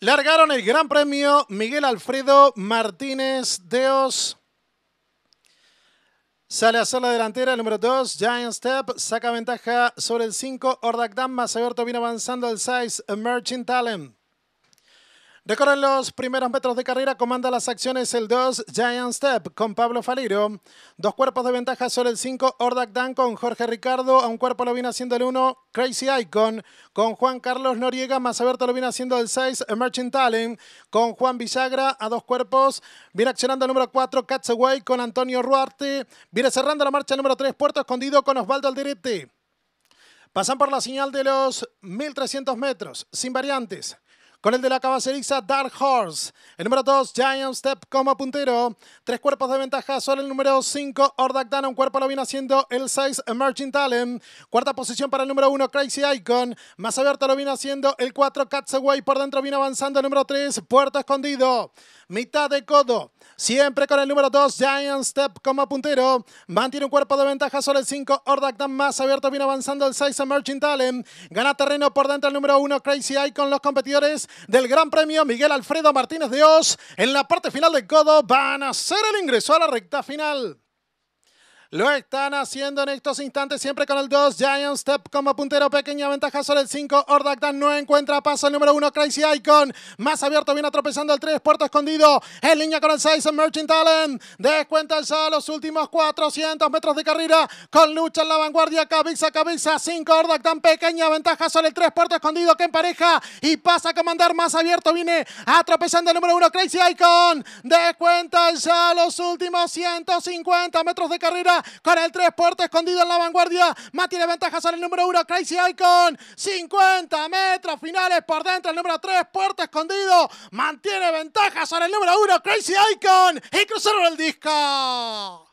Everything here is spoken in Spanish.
Largaron el Gran Premio Miguel Alfredo Martínez Deos. Sale a hacer la delantera, el número 2, Giant Step, saca ventaja sobre el 5, Dam. más abierto viene avanzando el size Emerging Talent. Recorren los primeros metros de carrera, comanda las acciones el 2, Giant Step con Pablo Faliro. Dos cuerpos de ventaja sobre el 5, Ordak Dan con Jorge Ricardo. A un cuerpo lo viene haciendo el 1, Crazy Icon con Juan Carlos Noriega. Más abierto lo viene haciendo el 6, Emerging Talent con Juan Villagra. A dos cuerpos viene accionando el número 4, Cats con Antonio Ruarte. Viene cerrando la marcha el número 3, Puerto Escondido con Osvaldo Alderete. Pasan por la señal de los 1300 metros, sin variantes. Con el de la caballeriza Dark Horse. El número 2, Giant Step como puntero. Tres cuerpos de ventaja Solo el número 5, Ordak Dana. Un cuerpo lo viene haciendo el 6, Emerging Talent. Cuarta posición para el número 1, Crazy Icon. Más abierto lo viene haciendo el 4, Cats Away. Por dentro viene avanzando el número 3, Puerto Escondido. Mitad de codo. Siempre con el número 2, Giant Step como puntero. Mantiene un cuerpo de ventaja sobre el 5, Dan más abierto. Viene avanzando el 6, Merchant Talent. Gana terreno por dentro el número 1, Crazy Eye con los competidores del Gran Premio. Miguel Alfredo Martínez Dios en la parte final del codo. Van a hacer el ingreso a la recta final. Lo están haciendo en estos instantes siempre con el 2. Giant Step como puntero. Pequeña ventaja sobre el 5. Dan no encuentra paso. El número 1, Crazy Icon. Más abierto viene atropellando el 3. Puerto escondido. En línea con el 6, Merchant Talent. Descuenta ya los últimos 400 metros de carrera. Con lucha en la vanguardia. cabeza cabeza 5, Dan, Pequeña ventaja sobre el 3. Puerto escondido que empareja. Y pasa a comandar. Más abierto viene atropellando el número 1, Crazy Icon. Descuenta ya los últimos 150 metros de carrera con el 3 puerto escondido en la vanguardia. mantiene ventajas ventaja sobre el número 1, Crazy Icon. 50 metros finales por dentro. El número 3, puerto escondido. Mantiene ventajas sobre el número 1, Crazy Icon. Y cruzaron el disco.